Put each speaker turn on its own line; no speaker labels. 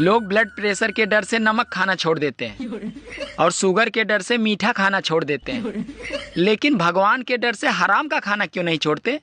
लोग blood pressure के डर से नमक खाना छोड़ देते हैं और शुगर के डर से मीठा खाना छोड़ देते हैं लेकिन भगवान के डर से हराम का खाना क्यों नहीं छोड़ते